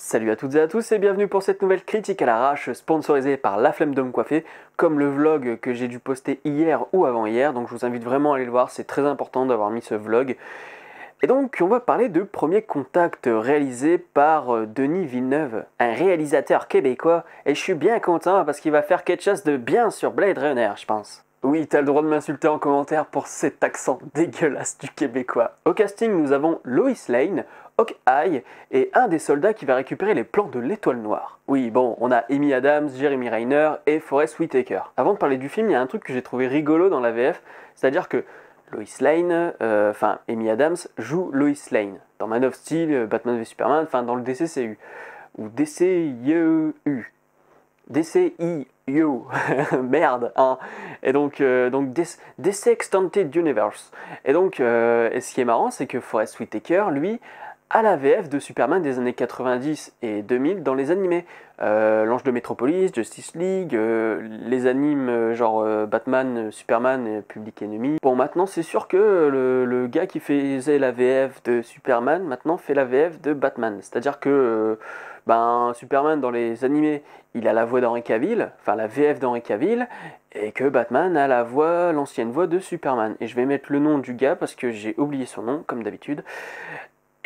Salut à toutes et à tous et bienvenue pour cette nouvelle critique à l'arrache sponsorisée par La Flemme d'Homme Coiffé, comme le vlog que j'ai dû poster hier ou avant-hier, donc je vous invite vraiment à aller le voir, c'est très important d'avoir mis ce vlog. Et donc on va parler de Premier Contact réalisé par euh, Denis Villeneuve, un réalisateur québécois, et je suis bien content parce qu'il va faire quelque chose de bien sur Blade Runner, je pense. Oui, t'as le droit de m'insulter en commentaire pour cet accent dégueulasse du québécois. Au casting, nous avons Lois Lane, Hawkeye et un des soldats qui va récupérer les plans de l'étoile noire. Oui, bon, on a Amy Adams, Jeremy Rainer et Forrest Whitaker. Avant de parler du film, il y a un truc que j'ai trouvé rigolo dans la VF, c'est-à-dire que Lois Lane, euh, enfin Amy Adams, joue Lois Lane. Dans Man of Steel, Batman v Superman, enfin dans le DCCU. Ou DCU. DCIU, merde, hein. Et donc, euh, donc Extended Universe. Et donc, euh, et ce qui est marrant, c'est que Forest Whitaker, lui, à la VF de Superman des années 90 et 2000 dans les animés. Euh, L'Ange de Métropolis, Justice League, euh, les animes euh, genre Batman, Superman, Public Enemy. Bon, maintenant c'est sûr que le, gars qui faisait la VF de Superman maintenant fait la VF de Batman. C'est-à-dire que ben, Superman dans les animés, il a la voix d'Henri Cavill, enfin la VF d'Henri Cavill, et que Batman a la voix, l'ancienne voix de Superman. Et je vais mettre le nom du gars parce que j'ai oublié son nom, comme d'habitude.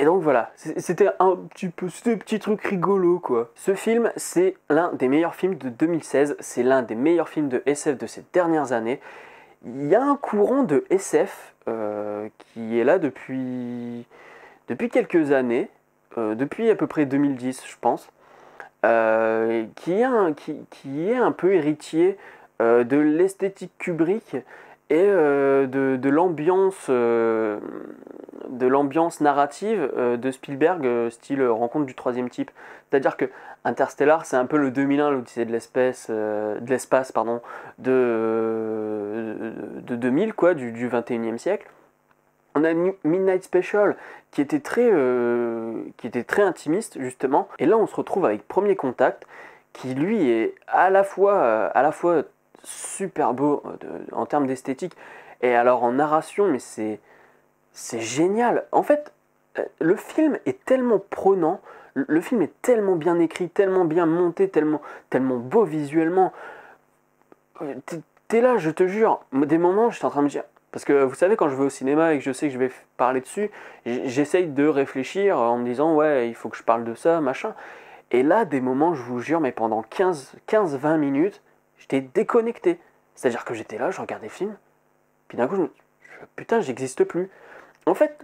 Et donc voilà, c'était un petit peu petit truc rigolo quoi. Ce film, c'est l'un des meilleurs films de 2016, c'est l'un des meilleurs films de SF de ces dernières années. Il y a un courant de SF euh, qui est là depuis, depuis quelques années, euh, depuis à peu près 2010 je pense, euh, qui, est un, qui, est un peu héritier de l'esthétique Kubrick et de l'ambiance de l'ambiance narrative euh, de Spielberg, euh, style euh, rencontre du troisième type. C'est-à-dire que Interstellar, c'est un peu le 2001, l'Odyssée de l'espèce, de l'espace, pardon, de, de 2000, quoi, du, du 21e siècle. On a Midnight Special qui était, très, qui était très intimiste justement. Et là on se retrouve avec Premier Contact qui lui est à la fois, à la fois super beau en termes d'esthétique et alors en narration mais c'est c'est génial. En fait, euh, le film est tellement prenant, le film est tellement bien écrit, tellement bien monté, tellement, tellement beau visuellement. Euh, t'es là, je te jure. Des moments, j'étais en train de me dire. Parce que vous savez, quand je vais au cinéma et que je sais que je vais parler dessus, j'essaye de réfléchir en me disant, ouais, il faut que je parle de ça, machin. Et là, des moments, je vous jure, mais pendant 15-20 minutes, j'étais déconnecté. C'est-à-dire que j'étais là, je regardais le film, puis d'un coup, je me dis, putain, j'existe plus. En fait,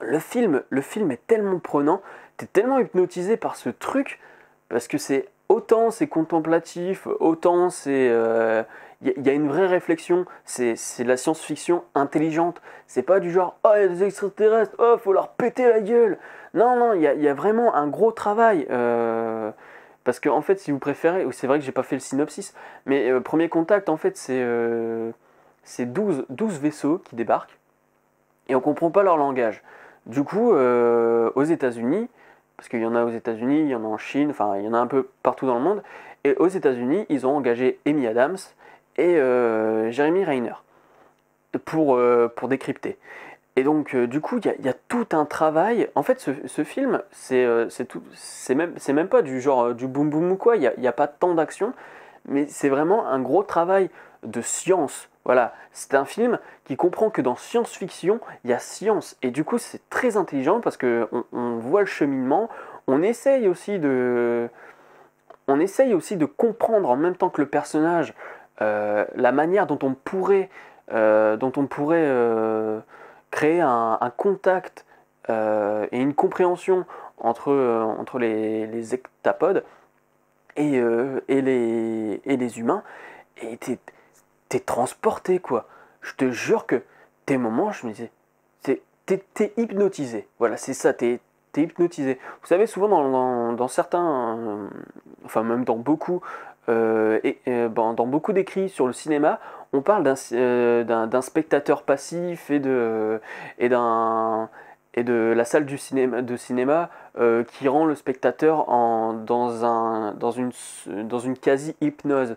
le film, le film est tellement prenant, t'es tellement hypnotisé par ce truc, parce que c'est autant c'est contemplatif, autant c'est... Il euh, y, a une vraie réflexion, c'est de la science-fiction intelligente. C'est pas du genre, oh, il y a des extraterrestres, oh, faut leur péter la gueule. Non, non, il y, a, vraiment un gros travail. Euh, parce que, en fait, si vous préférez, c'est vrai que j'ai pas fait le synopsis, mais euh, Premier Contact, en fait, c'est 12, 12 vaisseaux qui débarquent et on comprend pas leur langage. Du coup, euh, aux États-Unis, parce qu'il y en a aux États-Unis, il y en a en Chine, enfin il y en a un peu partout dans le monde, et aux États-Unis, ils ont engagé Amy Adams et euh, Jeremy Rainer pour, euh, pour décrypter. Et donc, du coup, il y, a tout un travail. En fait, ce, film, c'est même, même, pas du genre du boum boum ou quoi, il n'y a, a, pas tant d'action, mais c'est vraiment un gros travail de science. Voilà, c'est un film qui comprend que dans science-fiction, il y a science. Et du coup, c'est très intelligent parce que on voit le cheminement, on essaye aussi de... On essaye aussi de comprendre en même temps que le personnage euh, la manière dont on pourrait, euh, dont on pourrait euh, créer un, contact et une compréhension entre, entre les, les et, les, les humains t'es transporté, quoi. Je te jure que tes moments, je me disais, t'es hypnotisé. Voilà, c'est ça, t'es hypnotisé. Vous savez, souvent dans, certains, euh, enfin même dans beaucoup, euh, et, euh, ben, dans, beaucoup d'écrits sur le cinéma, on parle d'un spectateur passif et de la salle du cinéma, de cinéma qui rend le spectateur dans une quasi-hypnose.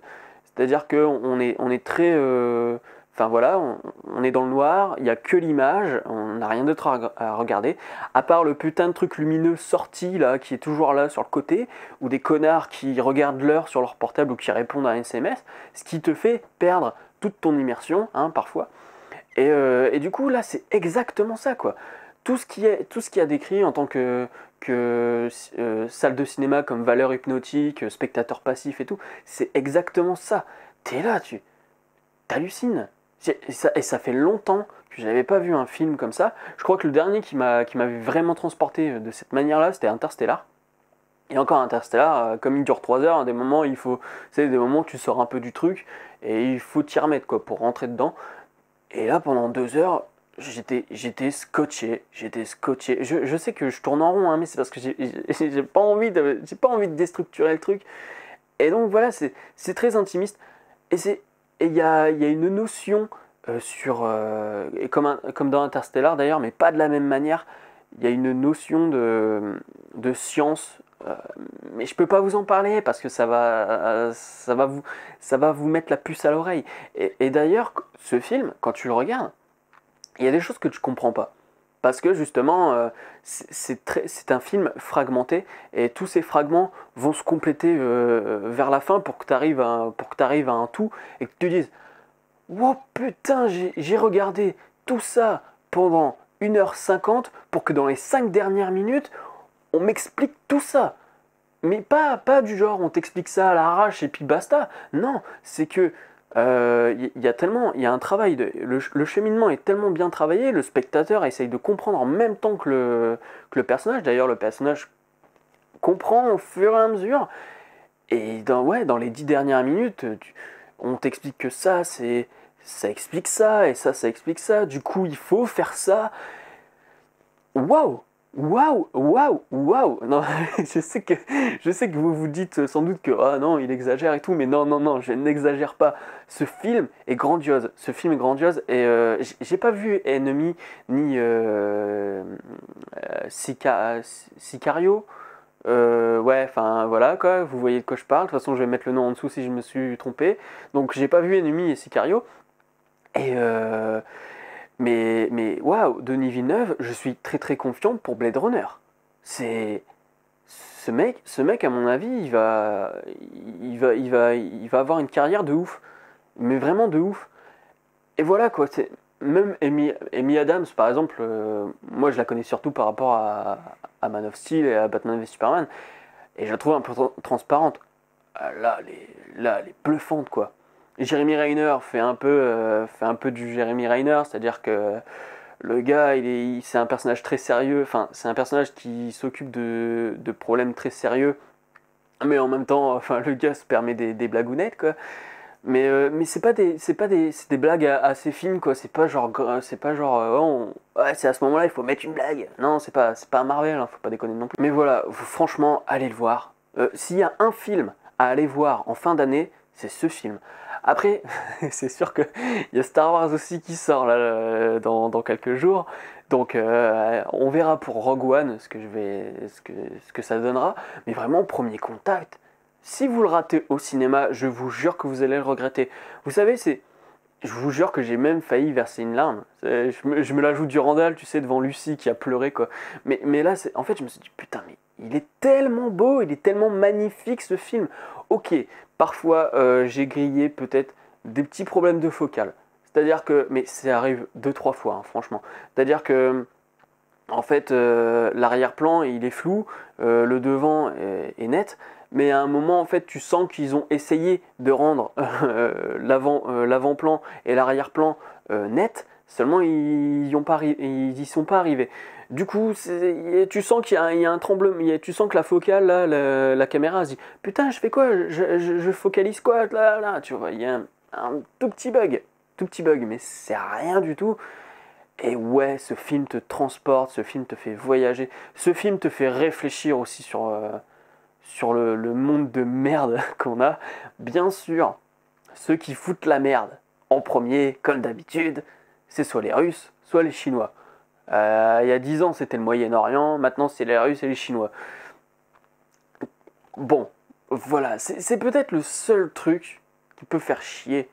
C'est-à-dire qu'on est, on est très. Euh, enfin voilà, on, est dans le noir, il n'y a que l'image, on n'a rien d'autre à, regarder, à part le putain de truc lumineux sorti là, qui est toujours là sur le côté, ou des connards qui regardent l'heure sur leur portable ou qui répondent à un SMS, ce qui te fait perdre toute ton immersion, hein, parfois. Euh, et, du coup, là, c'est exactement ça, quoi. Tout ce, qui est, tout ce qui a décrit en tant que, que euh, salle de cinéma comme valeur hypnotique, euh, spectateur passif et tout, c'est exactement ça. T'es là, tu t'hallucines. Et ça, fait longtemps que n'avais pas vu un film comme ça. Je crois que le dernier qui m'avait vraiment transporté euh, de cette manière-là, c'était Interstellar. Et encore Interstellar, comme il dure 3 heures, hein, des moments il faut, c'est des moments où tu sors un peu du truc et il faut t'y remettre quoi pour rentrer dedans. Et là pendant 2 heures, j'étais j'étais scotché j'étais scotché je, je, sais que je tourne en rond hein, mais c'est parce que j'ai pas envie de j'ai pas envie de déstructurer le truc et donc voilà c'est très intimiste et c'est il y a, y a une notion euh, sur euh, et comme un, comme dans Interstellar d'ailleurs mais pas de la même manière il y a une notion de, de science euh, mais je peux pas vous en parler parce que ça va, ça va, vous, ça va vous mettre la puce à l'oreille. et d'ailleurs, ce film, quand tu le regardes, il y a des choses que tu comprends pas. Parce que justement, euh, c'est un film fragmenté et tous ces fragments vont se compléter euh, vers la fin pour que tu arrives, à, arrives à un tout et que tu dises oh putain, j'ai regardé tout ça pendant 1h50 pour que dans les 5 dernières minutes, on m'explique tout ça. Mais pas, pas du genre on t'explique ça à l'arrache et puis basta. Non, c'est que il euh, y, a tellement, il y a un travail, le, cheminement est tellement bien travaillé, le spectateur essaye de comprendre en même temps que le, personnage, d'ailleurs le personnage comprend au fur et à mesure, et dans, ouais, dans les dix dernières minutes, on t'explique que ça, c'est, ça explique ça, et ça, ça explique ça, du coup il faut faire ça, waouh Waouh, waouh, waouh Non, je sais, que, je sais que vous vous dites sans doute que ah non, il exagère et tout, mais non, non, non, je n'exagère pas. Ce film est grandiose. Ce film est grandiose et euh, j'ai pas vu Ennemi ni euh, euh, Sicario. ouais, enfin voilà quoi, vous voyez de quoi je parle. De toute façon, je vais mettre le nom en dessous si je me suis trompé. Donc, j'ai pas vu Ennemi et Sicario. Et mais, mais waouh, Denis Villeneuve, je suis très très confiant pour Blade Runner. C'est ce mec, ce mec à mon avis, il va, il va, il va, il va avoir une carrière de ouf, mais vraiment de ouf. Et voilà quoi. C'est même Amy, Adams, par exemple, euh, moi je la connais surtout par rapport à, Man of Steel et à Batman v Superman, et je la trouve un peu transparente. Ah, là, les là, elle est bluffante quoi. Jérémy Reiner fait un peu, euh, fait un peu du Jérémy Reiner, c'est-à-dire que le gars, il est, c'est un personnage très sérieux. Enfin, c'est un personnage qui s'occupe de, problèmes très sérieux, mais en même temps, enfin, le gars se permet des, blagounettes, quoi. Mais, euh, mais c'est pas des, c'est pas des, des blagues assez fines, quoi. C'est pas genre, c'est pas genre, euh, oh, c'est à ce moment-là, il faut mettre une blague. Non, c'est pas, pas un Marvel, hein, faut pas déconner non plus. Mais voilà, franchement, allez le voir. S'il y a un film à aller voir en fin d'année, c'est ce film. Après, c'est sûr qu'il y a Star Wars aussi qui sort là, euh, dans, quelques jours. Donc euh, on verra pour Rogue One ce que, ça donnera. Mais vraiment, premier contact. Si vous le ratez au cinéma, je vous jure que vous allez le regretter. Vous savez, c'est... Je vous jure que j'ai même failli verser une larme. Euh, je me, la joue du Randall, tu sais, devant Lucie qui a pleuré, quoi. Mais, mais là, en fait, je me suis dit, putain, mais il est tellement beau, il est tellement magnifique ce film. Ok, Parfois, euh, j'ai grillé peut-être des petits problèmes de focale. C'est-à-dire que, mais ça arrive deux, trois fois, hein, franchement. C'est-à-dire que, en fait, euh, l'arrière-plan, il est flou, euh, le devant est, net, mais à un moment, en fait, tu sens qu'ils ont essayé de rendre l'avant-plan et l'arrière-plan net, seulement ils n'y sont pas arrivés. Du coup, tu sens qu'il y, a un tremblement, tu sens que la focale, la, caméra, se dit Putain, je fais quoi je, focalise quoi là, là Tu vois, il y a un, tout petit bug, tout petit bug, mais c'est rien du tout. Et ouais, ce film te transporte, ce film te fait voyager, ce film te fait réfléchir aussi sur, euh, sur le, le monde de merde qu'on a. Bien sûr, ceux qui foutent la merde en premier, comme d'habitude, c'est soit les Russes, soit les Chinois. Euh, il y a 10 ans, c'était le Moyen-Orient, maintenant, c'est les Russes et les Chinois. Bon, voilà, c'est peut-être le seul truc qui peut faire chier.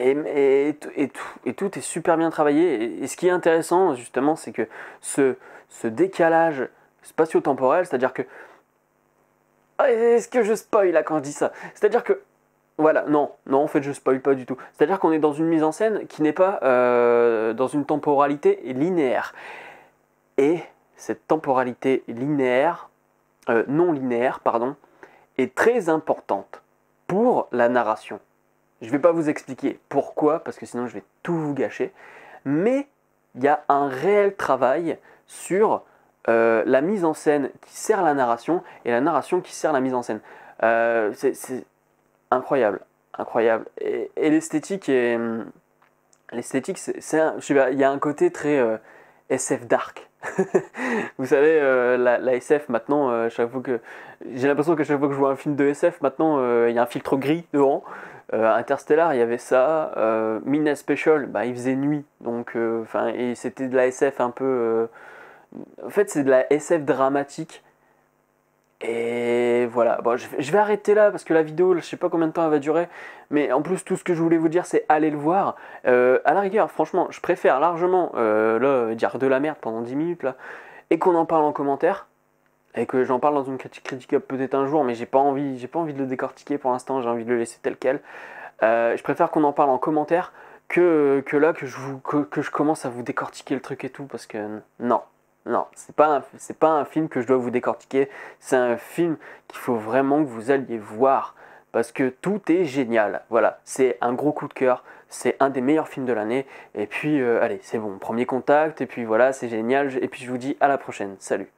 Et, et, tout, est super bien travaillé. Et, ce qui est intéressant, justement, c'est que ce, ce décalage spatio-temporel, c'est-à-dire que... Ah, est-ce que je spoil là quand je dis ça C'est-à-dire que voilà, non, non, en fait, je spoil pas du tout. C'est-à-dire qu'on est dans une mise en scène qui n'est pas euh, dans une temporalité linéaire. Et cette temporalité linéaire, euh, non linéaire, pardon, est très importante pour la narration. Je ne vais pas vous expliquer pourquoi, parce que sinon je vais tout vous gâcher. Mais il y a un réel travail sur euh, la mise en scène qui sert la narration et la narration qui sert la mise en scène. c'est incroyable, incroyable. Et, l'esthétique est hum, l'esthétique, c'est il y a un côté très euh, SF dark. Vous savez, euh, la, SF maintenant, euh, que j'ai l'impression que chaque fois que je vois un film de SF, maintenant il y a un filtre gris devant. Interstellar, il y avait ça. Midnight Special, bah, il faisait nuit, donc enfin et c'était de la SF un peu. en fait, c'est de la SF dramatique et voilà, bon, je vais arrêter là parce que la vidéo, je sais pas combien de temps elle va durer, mais en plus tout ce que je voulais vous dire c'est allez le voir. Euh, à la rigueur, franchement, je préfère largement euh, dire de la merde pendant 10 minutes là, et qu'on en parle en commentaire, et que j'en parle dans une critique, critique peut-être un jour, mais j'ai pas envie, pas envie de le décortiquer pour l'instant, j'ai envie de le laisser tel quel. Euh, je préfère qu'on en parle en commentaire que, là que je, vous, que je commence à vous décortiquer le truc et tout, parce que non, non, c'est pas pas un film que je dois vous décortiquer. C'est un film qu'il faut vraiment que vous alliez voir parce que tout est génial. Voilà, c'est un gros coup de cœur. C'est un des meilleurs films de l'année. Et puis, euh, allez, c'est bon, premier contact. Et puis voilà, c'est génial. Et puis je vous dis à la prochaine. Salut.